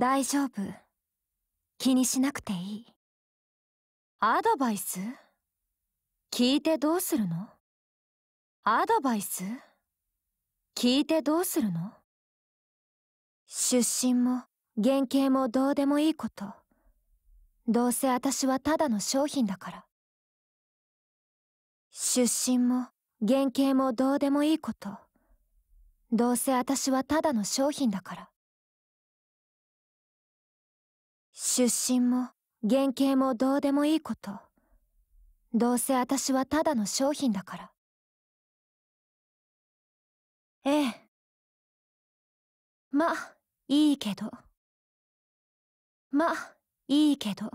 大丈夫気にしなくていいアドバイス聞いてどうするのアドバイス聞いてどうするの出身も原型もどうでもいいことどうせ私はただの商品だから出身も原型もどうでもいいことどうせ私はただの商品だから出身も原型もどうでもいいことどうせ私はただの商品だからええまいいけどまいいけど。